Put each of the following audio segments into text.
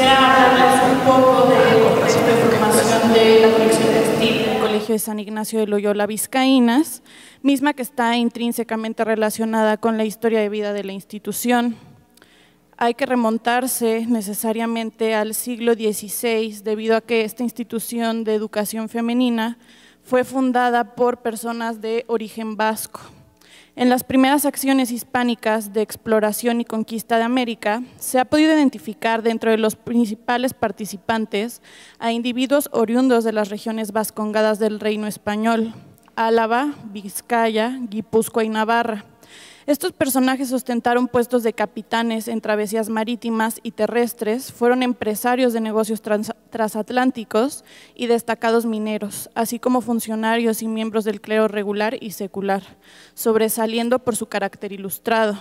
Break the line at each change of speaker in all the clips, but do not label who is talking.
quisiera hablarles un poco de la formación de la del Colegio de San Ignacio de Loyola Vizcaínas, misma que está intrínsecamente relacionada con la historia de vida de la institución. Hay que remontarse necesariamente al siglo XVI, debido a que esta institución de educación femenina fue fundada por personas de origen vasco. En las primeras acciones hispánicas de exploración y conquista de América, se ha podido identificar dentro de los principales participantes a individuos oriundos de las regiones vascongadas del Reino Español, Álava, Vizcaya, Guipúzcoa y Navarra, estos personajes ostentaron puestos de capitanes en travesías marítimas y terrestres, fueron empresarios de negocios transatlánticos y destacados mineros, así como funcionarios y miembros del clero regular y secular, sobresaliendo por su carácter ilustrado.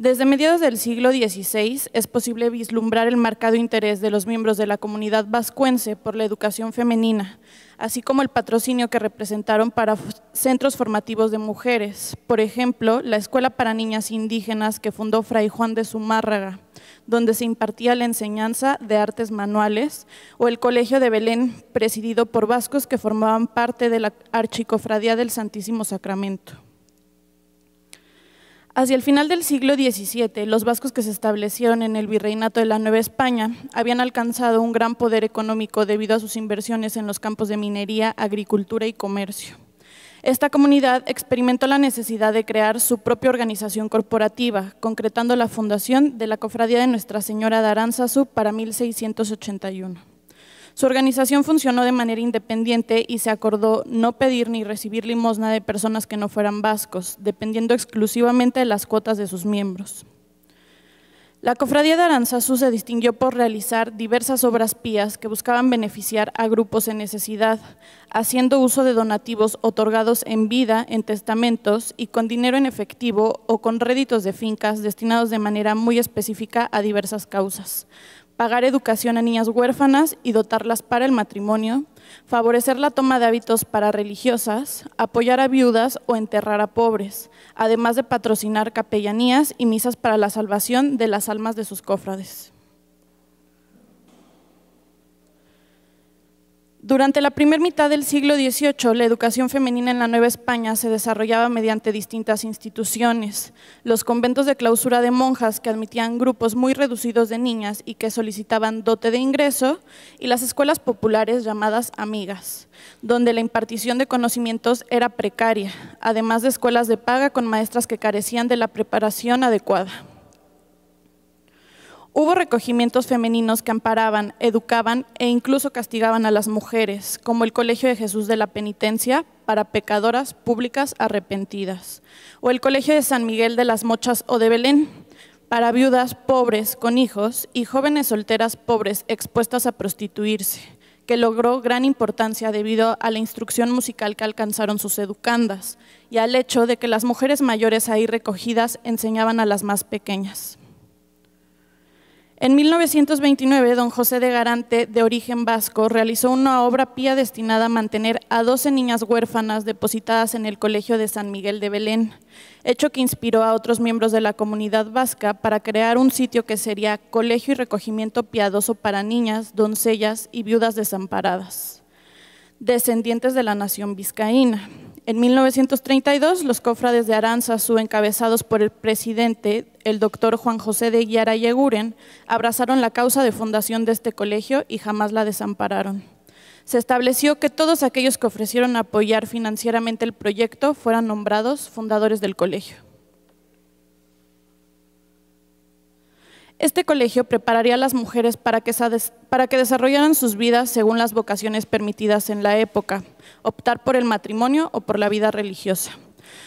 Desde mediados del siglo XVI es posible vislumbrar el marcado interés de los miembros de la comunidad vascuense por la educación femenina, así como el patrocinio que representaron para centros formativos de mujeres, por ejemplo, la Escuela para Niñas Indígenas que fundó Fray Juan de Zumárraga, donde se impartía la enseñanza de artes manuales, o el Colegio de Belén, presidido por vascos que formaban parte de la Archicofradía del Santísimo Sacramento. Hacia el final del siglo XVII, los vascos que se establecieron en el virreinato de la Nueva España habían alcanzado un gran poder económico debido a sus inversiones en los campos de minería, agricultura y comercio. Esta comunidad experimentó la necesidad de crear su propia organización corporativa, concretando la fundación de la Cofradía de Nuestra Señora de Aranzazú para 1681. Su organización funcionó de manera independiente y se acordó no pedir ni recibir limosna de personas que no fueran vascos, dependiendo exclusivamente de las cuotas de sus miembros. La Cofradía de Aranzazu se distinguió por realizar diversas obras pías que buscaban beneficiar a grupos en necesidad, haciendo uso de donativos otorgados en vida, en testamentos y con dinero en efectivo o con réditos de fincas destinados de manera muy específica a diversas causas pagar educación a niñas huérfanas y dotarlas para el matrimonio, favorecer la toma de hábitos para religiosas, apoyar a viudas o enterrar a pobres, además de patrocinar capellanías y misas para la salvación de las almas de sus cofrades. Durante la primera mitad del siglo XVIII, la educación femenina en la Nueva España se desarrollaba mediante distintas instituciones. Los conventos de clausura de monjas que admitían grupos muy reducidos de niñas y que solicitaban dote de ingreso, y las escuelas populares llamadas amigas, donde la impartición de conocimientos era precaria, además de escuelas de paga con maestras que carecían de la preparación adecuada. Hubo recogimientos femeninos que amparaban, educaban e incluso castigaban a las mujeres, como el Colegio de Jesús de la Penitencia para pecadoras públicas arrepentidas, o el Colegio de San Miguel de las Mochas o de Belén para viudas pobres con hijos y jóvenes solteras pobres expuestas a prostituirse, que logró gran importancia debido a la instrucción musical que alcanzaron sus educandas y al hecho de que las mujeres mayores ahí recogidas enseñaban a las más pequeñas. En 1929, don José de Garante, de origen vasco, realizó una obra pía destinada a mantener a 12 niñas huérfanas depositadas en el Colegio de San Miguel de Belén, hecho que inspiró a otros miembros de la comunidad vasca para crear un sitio que sería Colegio y Recogimiento Piadoso para Niñas, Doncellas y Viudas Desamparadas, descendientes de la nación vizcaína. En 1932, los cofrades de Aranzazu, encabezados por el presidente el doctor Juan José de Guiara Yeguren, abrazaron la causa de fundación de este colegio y jamás la desampararon. Se estableció que todos aquellos que ofrecieron apoyar financieramente el proyecto fueran nombrados fundadores del colegio. Este colegio prepararía a las mujeres para que, desarrollaran sus vidas según las vocaciones permitidas en la época, optar por el matrimonio o por la vida religiosa.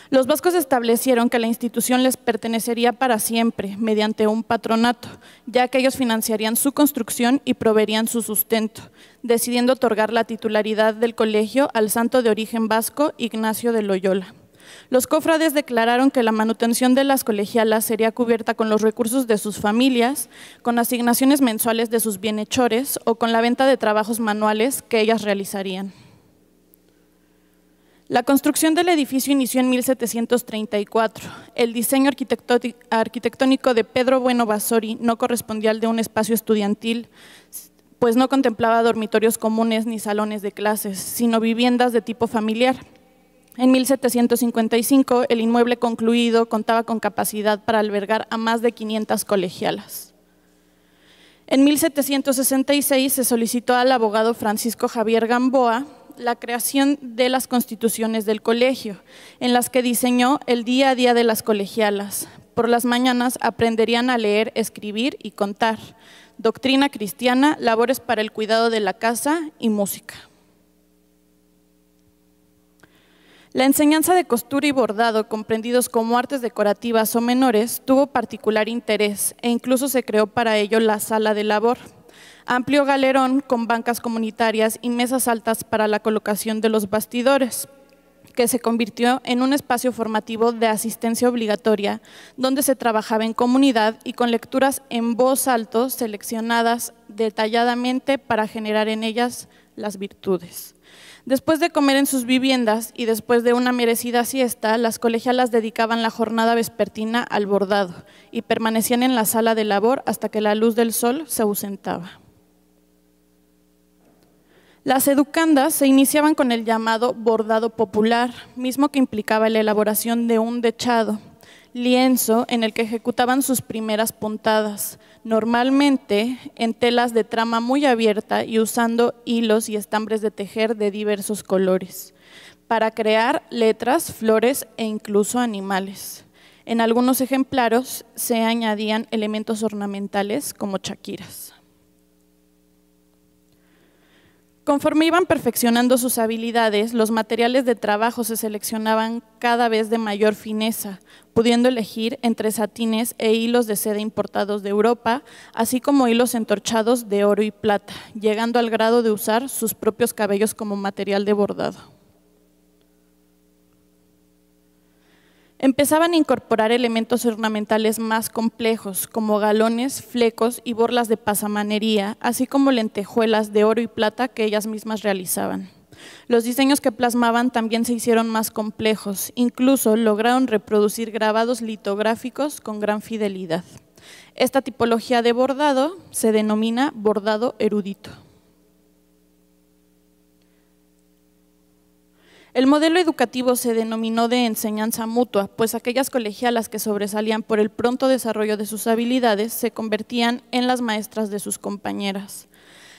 Los vascos establecieron que la institución les pertenecería para siempre mediante un patronato, ya que ellos financiarían su construcción y proveerían su sustento, decidiendo otorgar la titularidad del colegio al santo de origen vasco Ignacio de Loyola. Los cofrades declararon que la manutención de las colegialas sería cubierta con los recursos de sus familias, con asignaciones mensuales de sus bienhechores o con la venta de trabajos manuales que ellas realizarían. La construcción del edificio inició en 1734. El diseño arquitectónico de Pedro Bueno Vasori no correspondía al de un espacio estudiantil, pues no contemplaba dormitorios comunes ni salones de clases, sino viviendas de tipo familiar. En 1755, el inmueble concluido contaba con capacidad para albergar a más de 500 colegialas. En 1766 se solicitó al abogado Francisco Javier Gamboa la creación de las constituciones del colegio, en las que diseñó el día a día de las colegialas. Por las mañanas aprenderían a leer, escribir y contar. Doctrina cristiana, labores para el cuidado de la casa y música. La enseñanza de costura y bordado, comprendidos como artes decorativas o menores, tuvo particular interés e incluso se creó para ello la sala de labor amplio galerón con bancas comunitarias y mesas altas para la colocación de los bastidores que se convirtió en un espacio formativo de asistencia obligatoria, donde se trabajaba en comunidad y con lecturas en voz alto seleccionadas detalladamente para generar en ellas las virtudes. Después de comer en sus viviendas y después de una merecida siesta, las colegialas dedicaban la jornada vespertina al bordado y permanecían en la sala de labor hasta que la luz del sol se ausentaba. Las educandas se iniciaban con el llamado bordado popular, mismo que implicaba la elaboración de un dechado, lienzo en el que ejecutaban sus primeras puntadas, normalmente en telas de trama muy abierta y usando hilos y estambres de tejer de diversos colores, para crear letras, flores e incluso animales. En algunos ejemplares se añadían elementos ornamentales como chaquiras. Conforme iban perfeccionando sus habilidades, los materiales de trabajo se seleccionaban cada vez de mayor fineza, pudiendo elegir entre satines e hilos de seda importados de Europa, así como hilos entorchados de oro y plata, llegando al grado de usar sus propios cabellos como material de bordado. Empezaban a incorporar elementos ornamentales más complejos, como galones, flecos y borlas de pasamanería, así como lentejuelas de oro y plata que ellas mismas realizaban. Los diseños que plasmaban también se hicieron más complejos, incluso lograron reproducir grabados litográficos con gran fidelidad. Esta tipología de bordado se denomina bordado erudito. El modelo educativo se denominó de enseñanza mutua, pues aquellas colegialas que sobresalían por el pronto desarrollo de sus habilidades se convertían en las maestras de sus compañeras.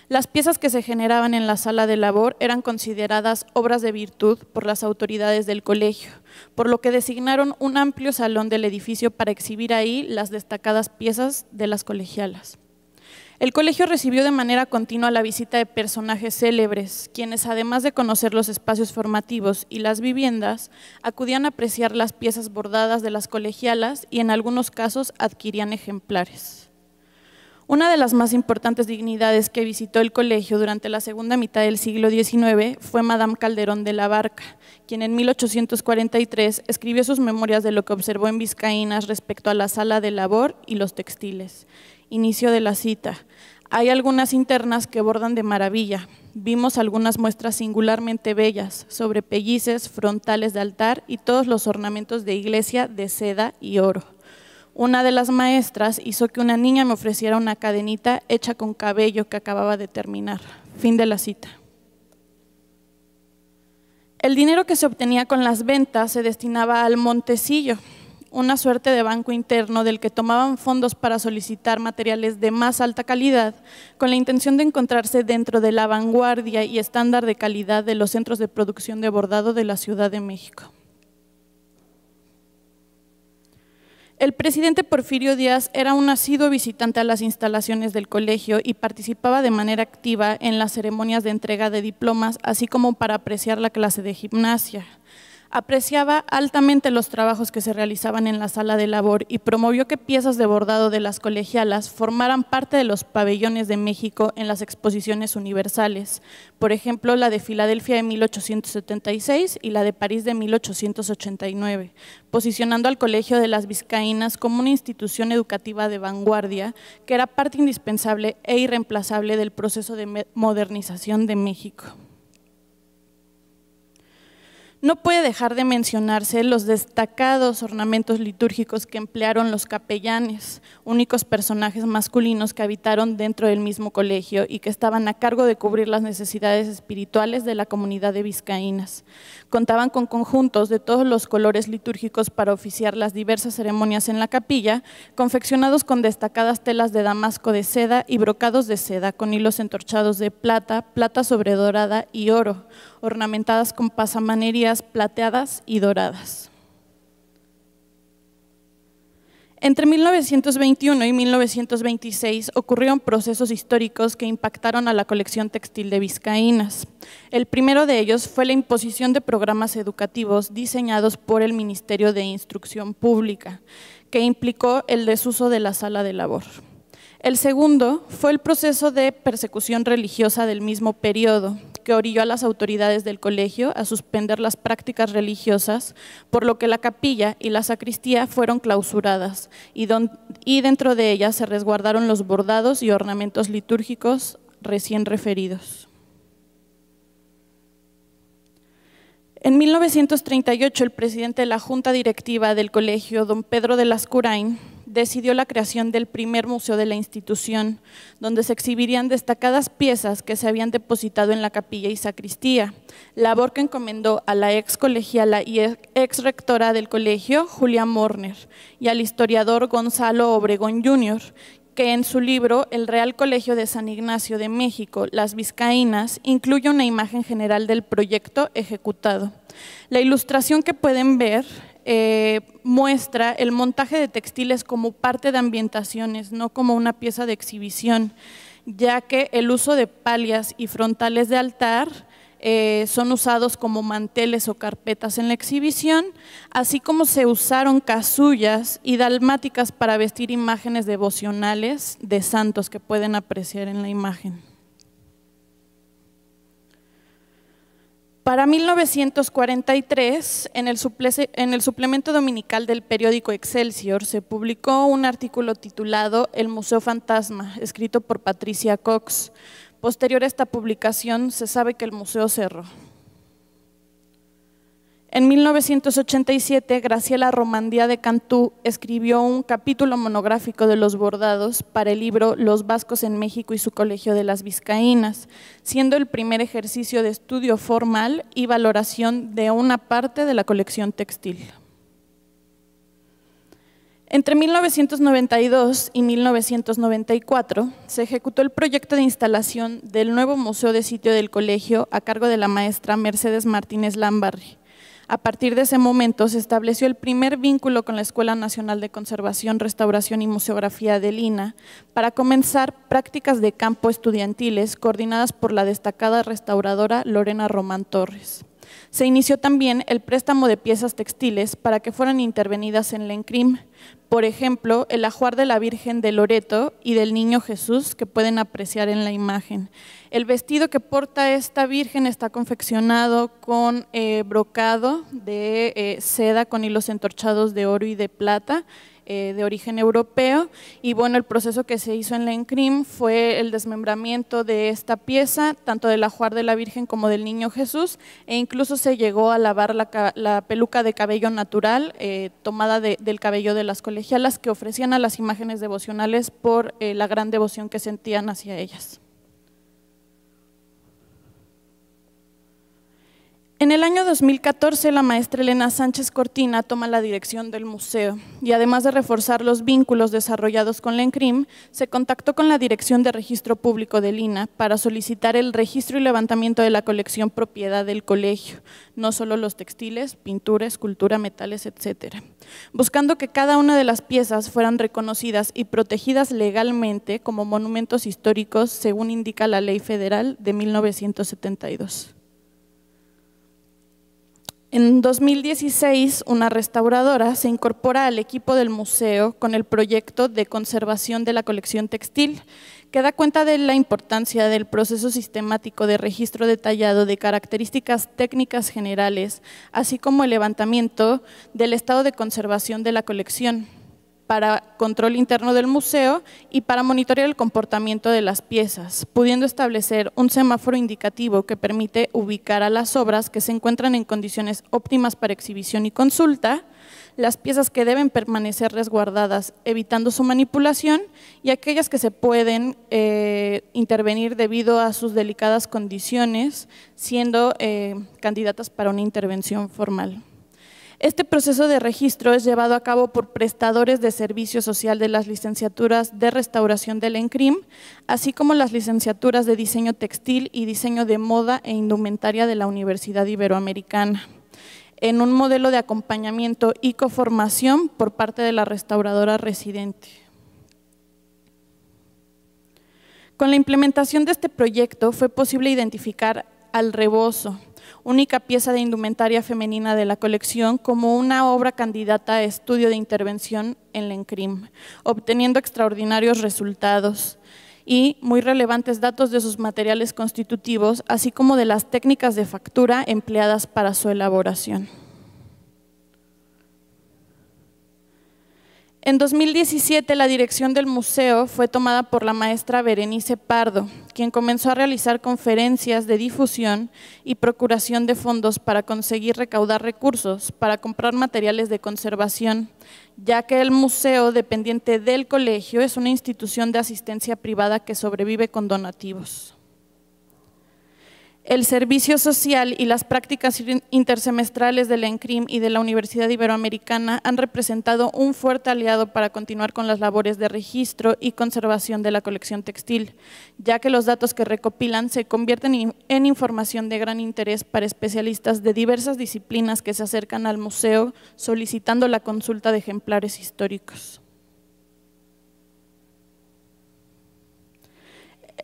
Las piezas que se generaban en la sala de labor eran consideradas obras de virtud por las autoridades del colegio, por lo que designaron un amplio salón del edificio para exhibir ahí las destacadas piezas de las colegialas. El colegio recibió de manera continua la visita de personajes célebres, quienes además de conocer los espacios formativos y las viviendas, acudían a apreciar las piezas bordadas de las colegialas y en algunos casos adquirían ejemplares. Una de las más importantes dignidades que visitó el colegio durante la segunda mitad del siglo XIX fue Madame Calderón de la Barca, quien en 1843 escribió sus memorias de lo que observó en Vizcaínas respecto a la sala de labor y los textiles, inicio de la cita. Hay algunas internas que bordan de maravilla. Vimos algunas muestras singularmente bellas, sobre pellices, frontales de altar y todos los ornamentos de iglesia de seda y oro. Una de las maestras hizo que una niña me ofreciera una cadenita hecha con cabello que acababa de terminar. Fin de la cita. El dinero que se obtenía con las ventas se destinaba al Montecillo, una suerte de banco interno del que tomaban fondos para solicitar materiales de más alta calidad, con la intención de encontrarse dentro de la vanguardia y estándar de calidad de los centros de producción de bordado de la Ciudad de México. El presidente Porfirio Díaz era un asiduo visitante a las instalaciones del colegio y participaba de manera activa en las ceremonias de entrega de diplomas, así como para apreciar la clase de gimnasia apreciaba altamente los trabajos que se realizaban en la sala de labor y promovió que piezas de bordado de las colegialas formaran parte de los pabellones de México en las exposiciones universales, por ejemplo la de Filadelfia de 1876 y la de París de 1889, posicionando al Colegio de las Vizcaínas como una institución educativa de vanguardia que era parte indispensable e irreemplazable del proceso de modernización de México. No puede dejar de mencionarse los destacados ornamentos litúrgicos que emplearon los capellanes, únicos personajes masculinos que habitaron dentro del mismo colegio y que estaban a cargo de cubrir las necesidades espirituales de la comunidad de vizcaínas, contaban con conjuntos de todos los colores litúrgicos para oficiar las diversas ceremonias en la capilla, confeccionados con destacadas telas de damasco de seda y brocados de seda con hilos entorchados de plata, plata sobre dorada y oro, ornamentadas con pasamanerías plateadas y doradas. Entre 1921 y 1926 ocurrieron procesos históricos que impactaron a la colección textil de Vizcaínas. El primero de ellos fue la imposición de programas educativos diseñados por el Ministerio de Instrucción Pública, que implicó el desuso de la sala de labor. El segundo fue el proceso de persecución religiosa del mismo periodo, que orilló a las autoridades del colegio a suspender las prácticas religiosas, por lo que la capilla y la sacristía fueron clausuradas y, y dentro de ellas se resguardaron los bordados y ornamentos litúrgicos recién referidos. En 1938, el presidente de la Junta Directiva del Colegio, don Pedro de las Lascurain, decidió la creación del primer museo de la institución, donde se exhibirían destacadas piezas que se habían depositado en la capilla y sacristía, labor que encomendó a la ex colegiala y ex rectora del colegio, Julia Morner, y al historiador Gonzalo Obregón Jr., que en su libro El Real Colegio de San Ignacio de México, Las Vizcaínas, incluye una imagen general del proyecto ejecutado. La ilustración que pueden ver eh, muestra el montaje de textiles como parte de ambientaciones, no como una pieza de exhibición, ya que el uso de palias y frontales de altar eh, son usados como manteles o carpetas en la exhibición, así como se usaron casullas y dalmáticas para vestir imágenes devocionales de santos que pueden apreciar en la imagen. Para 1943, en el, en el, suplemento dominical del periódico Excelsior se publicó un artículo titulado El Museo Fantasma, escrito por Patricia Cox. Posterior a esta publicación, se sabe que el museo cerró. En 1987, Graciela Romandía de Cantú escribió un capítulo monográfico de los bordados para el libro Los vascos en México y su colegio de las vizcaínas, siendo el primer ejercicio de estudio formal y valoración de una parte de la colección textil. Entre 1992 y 1994 se ejecutó el proyecto de instalación del nuevo Museo de Sitio del Colegio a cargo de la maestra Mercedes Martínez Lambarri a partir de ese momento se estableció el primer vínculo con la Escuela Nacional de Conservación, Restauración y Museografía de Lina para comenzar prácticas de campo estudiantiles coordinadas por la destacada restauradora Lorena Román Torres. Se inició también el préstamo de piezas textiles para que fueran intervenidas en la ENCRIM, por ejemplo, el ajuar de la Virgen de Loreto y del Niño Jesús que pueden apreciar en la imagen. El vestido que porta esta Virgen está confeccionado con eh, brocado de eh, seda con hilos entorchados de oro y de plata eh, de origen europeo. Y bueno, el proceso que se hizo en la ENCRIM fue el desmembramiento de esta pieza, tanto del ajuar de la Virgen como del Niño Jesús, e incluso se llegó a lavar la, la peluca de cabello natural eh, tomada del cabello de las colegialas que ofrecían a las imágenes devocionales por eh, la gran devoción que sentían hacia ellas. En el año 2014, la maestra Elena Sánchez Cortina toma la dirección del museo y además de reforzar los vínculos desarrollados con la ENCRIM, se contactó con la Dirección de Registro Público de Lina para solicitar el registro y levantamiento de la colección propiedad del colegio, no solo los textiles, pintura, escultura, metales, etcétera, buscando que cada una de las piezas fueran reconocidas y protegidas legalmente como monumentos históricos según indica la Ley Federal de 1972. En 2016, una restauradora se incorpora al equipo del museo con el proyecto de conservación de la colección textil, que da cuenta de la importancia del proceso sistemático de registro detallado de características técnicas generales, así como el levantamiento del estado de conservación de la colección para control interno del museo y para monitorear el comportamiento de las piezas, pudiendo establecer un semáforo indicativo que permite ubicar a las obras que se encuentran en condiciones óptimas para exhibición y consulta, las piezas que deben permanecer resguardadas evitando su manipulación y aquellas que se pueden eh, intervenir debido a sus delicadas condiciones, siendo eh, candidatas para una intervención formal. Este proceso de registro es llevado a cabo por prestadores de servicio social de las licenciaturas de restauración del ENCRIM, así como las licenciaturas de diseño textil y diseño de moda e indumentaria de la Universidad Iberoamericana en un modelo de acompañamiento y coformación por parte de la restauradora residente. Con la implementación de este proyecto fue posible identificar al rebozo, única pieza de indumentaria femenina de la colección, como una obra candidata a estudio de intervención en el ENCRIM, obteniendo extraordinarios resultados y muy relevantes datos de sus materiales constitutivos, así como de las técnicas de factura empleadas para su elaboración. En 2017 la dirección del museo fue tomada por la maestra Berenice Pardo, quien comenzó a realizar conferencias de difusión y procuración de fondos para conseguir recaudar recursos para comprar materiales de conservación, ya que el museo dependiente del colegio es una institución de asistencia privada que sobrevive con donativos el servicio social y las prácticas intersemestrales de la ENCRIM y de la Universidad Iberoamericana han representado un fuerte aliado para continuar con las labores de registro y conservación de la colección textil, ya que los datos que recopilan se convierten en información de gran interés para especialistas de diversas disciplinas que se acercan al museo solicitando la consulta de ejemplares históricos.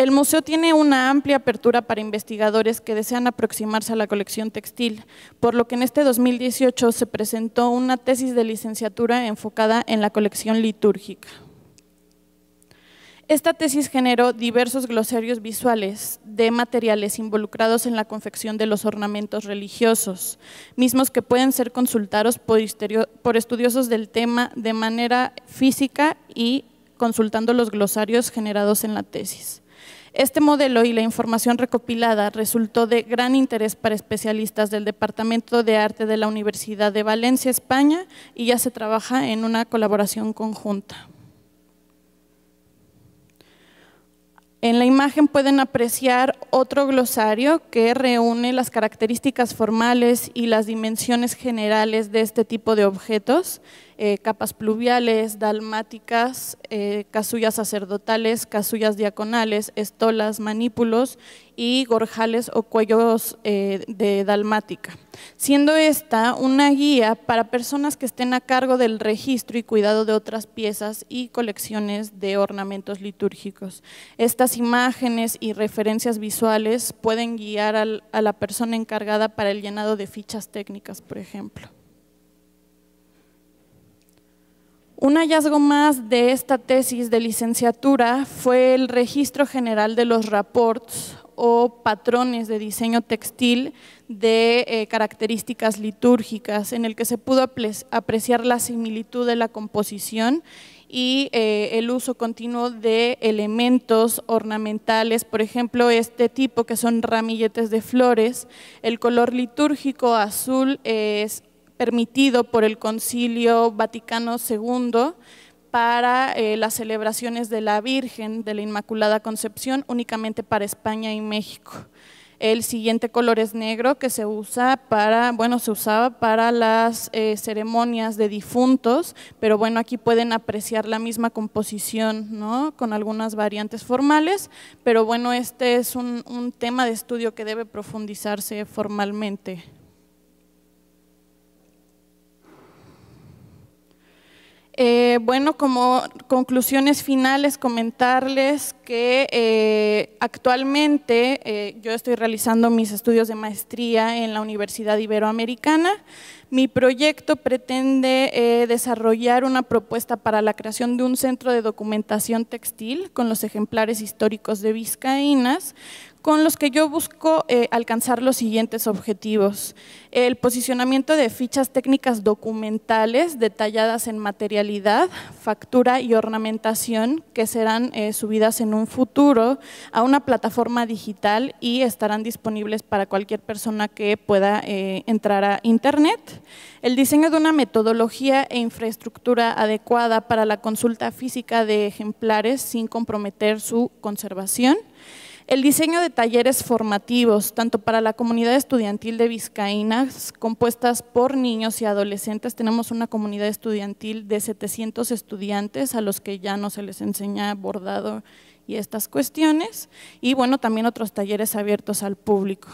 El museo tiene una amplia apertura para investigadores que desean aproximarse a la colección textil, por lo que en este 2018 se presentó una tesis de licenciatura enfocada en la colección litúrgica. Esta tesis generó diversos glosarios visuales de materiales involucrados en la confección de los ornamentos religiosos, mismos que pueden ser consultados por estudiosos del tema de manera física y consultando los glosarios generados en la tesis. Este modelo y la información recopilada resultó de gran interés para especialistas del Departamento de Arte de la Universidad de Valencia, España, y ya se trabaja en una colaboración conjunta. En la imagen pueden apreciar otro glosario que reúne las características formales y las dimensiones generales de este tipo de objetos eh, capas pluviales, dalmáticas, eh, casullas sacerdotales, casullas diaconales, estolas, manípulos y gorjales o cuellos eh, de dalmática, siendo esta una guía para personas que estén a cargo del registro y cuidado de otras piezas y colecciones de ornamentos litúrgicos. Estas imágenes y referencias visuales pueden guiar a la persona encargada para el llenado de fichas técnicas, por ejemplo. Un hallazgo más de esta tesis de licenciatura fue el registro general de los rapports o patrones de diseño textil de eh, características litúrgicas, en el que se pudo apreciar la similitud de la composición y eh, el uso continuo de elementos ornamentales, por ejemplo, este tipo que son ramilletes de flores, el color litúrgico azul es permitido por el Concilio Vaticano II para eh, las celebraciones de la Virgen de la Inmaculada Concepción únicamente para España y México. El siguiente color es negro que se usa para, bueno, se usaba para las eh, ceremonias de difuntos, pero bueno, aquí pueden apreciar la misma composición, ¿no? Con algunas variantes formales, pero bueno, este es un tema de estudio que debe profundizarse formalmente. Eh, bueno, como conclusiones finales, comentarles que eh, actualmente eh, yo estoy realizando mis estudios de maestría en la Universidad Iberoamericana. Mi proyecto pretende desarrollar una propuesta para la creación de un centro de documentación textil con los ejemplares históricos de Vizcaínas, con los que yo busco eh, alcanzar los siguientes objetivos. El posicionamiento de fichas técnicas documentales detalladas en materialidad, factura y ornamentación que serán eh, subidas en un futuro a una plataforma digital y estarán disponibles para cualquier persona que pueda eh, entrar a Internet. El diseño de una metodología e infraestructura adecuada para la consulta física de ejemplares sin comprometer su conservación. El diseño de talleres formativos, tanto para la comunidad estudiantil de Vizcaínas, compuestas por niños y adolescentes, tenemos una comunidad estudiantil de 700 estudiantes a los que ya no se les enseña bordado y estas cuestiones, y bueno, también otros talleres abiertos al público.